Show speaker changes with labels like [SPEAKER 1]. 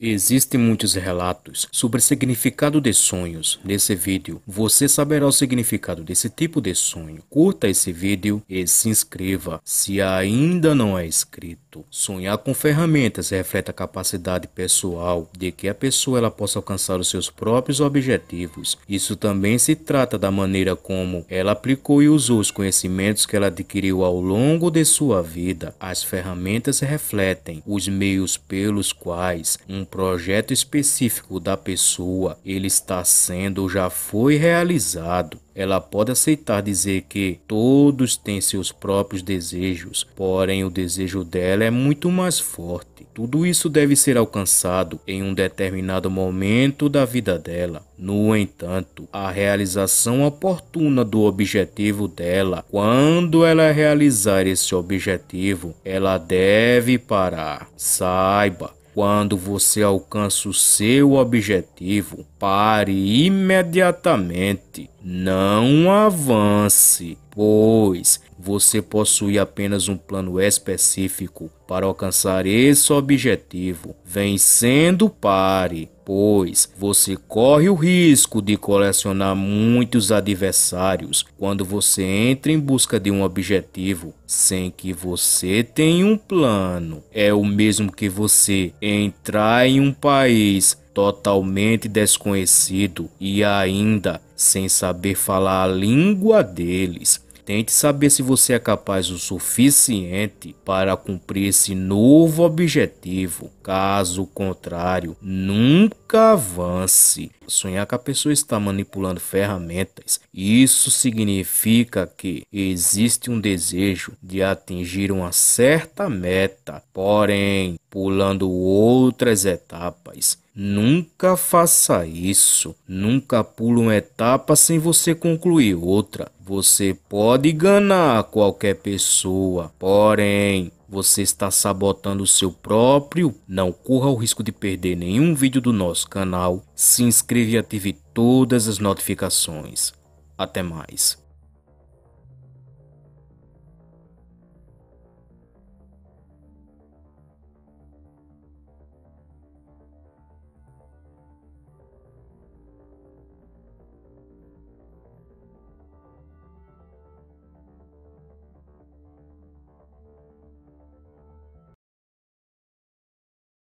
[SPEAKER 1] Existem muitos relatos sobre o significado de sonhos. Nesse vídeo, você saberá o significado desse tipo de sonho. Curta esse vídeo e se inscreva se ainda não é inscrito. Sonhar com ferramentas reflete a capacidade pessoal de que a pessoa ela possa alcançar os seus próprios objetivos. Isso também se trata da maneira como ela aplicou e usou os conhecimentos que ela adquiriu ao longo de sua vida. As ferramentas refletem os meios pelos quais um projeto específico da pessoa, ele está sendo ou já foi realizado. Ela pode aceitar dizer que todos têm seus próprios desejos, porém o desejo dela é muito mais forte. Tudo isso deve ser alcançado em um determinado momento da vida dela. No entanto, a realização oportuna do objetivo dela, quando ela realizar esse objetivo, ela deve parar. Saiba, quando você alcança o seu objetivo, pare imediatamente. Não avance, pois você possui apenas um plano específico para alcançar esse objetivo. Vencendo, pare, pois você corre o risco de colecionar muitos adversários quando você entra em busca de um objetivo sem que você tenha um plano. É o mesmo que você entrar em um país totalmente desconhecido e ainda sem saber falar a língua deles Tente saber se você é capaz o suficiente para cumprir esse novo objetivo. Caso contrário, nunca avance. Sonhar que a pessoa está manipulando ferramentas, isso significa que existe um desejo de atingir uma certa meta, porém pulando outras etapas. Nunca faça isso. Nunca pule uma etapa sem você concluir outra. Você pode enganar qualquer pessoa, porém, você está sabotando o seu próprio. Não corra o risco de perder nenhum vídeo do nosso canal. Se inscreva e ative todas as notificações. Até mais.